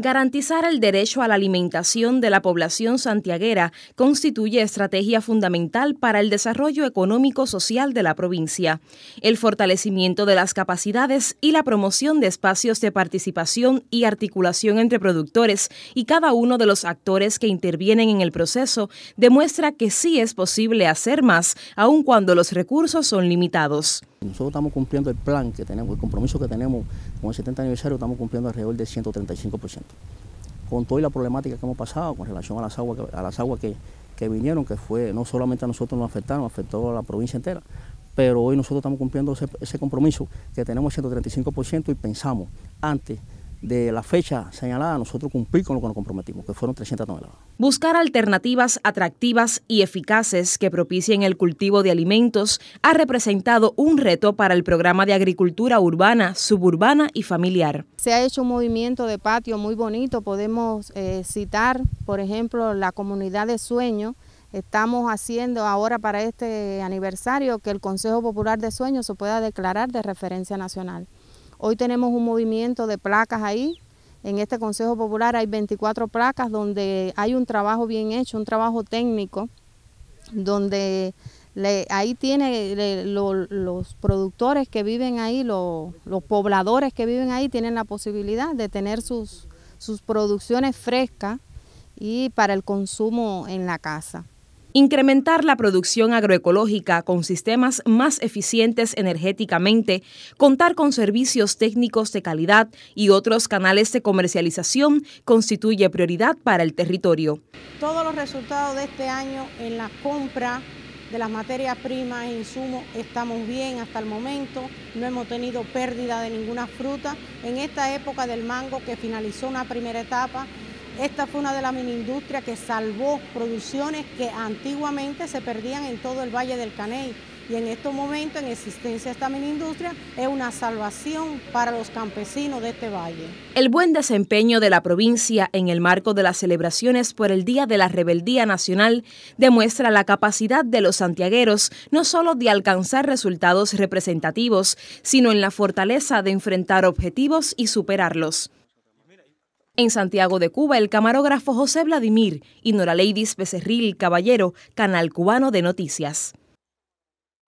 Garantizar el derecho a la alimentación de la población santiaguera constituye estrategia fundamental para el desarrollo económico-social de la provincia, el fortalecimiento de las capacidades y la promoción de espacios de participación y articulación entre productores y cada uno de los actores que intervienen en el proceso demuestra que sí es posible hacer más, aun cuando los recursos son limitados. Nosotros estamos cumpliendo el plan que tenemos, el compromiso que tenemos con el 70 aniversario, estamos cumpliendo alrededor del 135%. Con toda la problemática que hemos pasado con relación a las aguas, a las aguas que, vinieron, que fue no solamente a nosotros nos afectaron, afectó a la provincia entera, pero hoy nosotros estamos cumpliendo ese, ese compromiso que tenemos 135% y pensamos antes de la fecha señalada, nosotros cumplir con lo que nos comprometimos, que fueron 300 toneladas. Buscar alternativas atractivas y eficaces que propicien el cultivo de alimentos ha representado un reto para el programa de agricultura urbana, suburbana y familiar. Se ha hecho un movimiento de patio muy bonito, podemos eh, citar, por ejemplo, la comunidad de sueño, estamos haciendo ahora para este aniversario que el Consejo Popular de Sueños se pueda declarar de referencia nacional. Hoy tenemos un movimiento de placas ahí. En este Consejo Popular hay 24 placas donde hay un trabajo bien hecho, un trabajo técnico, donde ahí tiene los productores que viven ahí, los pobladores que viven ahí tienen la posibilidad de tener sus producciones frescas y para el consumo en la casa. Incrementar la producción agroecológica con sistemas más eficientes energéticamente, contar con servicios técnicos de calidad y otros canales de comercialización constituye prioridad para el territorio. Todos los resultados de este año en la compra de las materias primas e insumos estamos bien hasta el momento, no hemos tenido pérdida de ninguna fruta. En esta época del mango que finalizó una primera etapa, esta fue una de las mini que salvó producciones que antiguamente se perdían en todo el Valle del Caney. Y en estos momentos, en existencia esta mini-industria, es una salvación para los campesinos de este valle. El buen desempeño de la provincia en el marco de las celebraciones por el Día de la Rebeldía Nacional demuestra la capacidad de los santiagueros no solo de alcanzar resultados representativos, sino en la fortaleza de enfrentar objetivos y superarlos. En Santiago de Cuba, el camarógrafo José Vladimir y Nora Ladies Becerril Caballero, Canal Cubano de Noticias.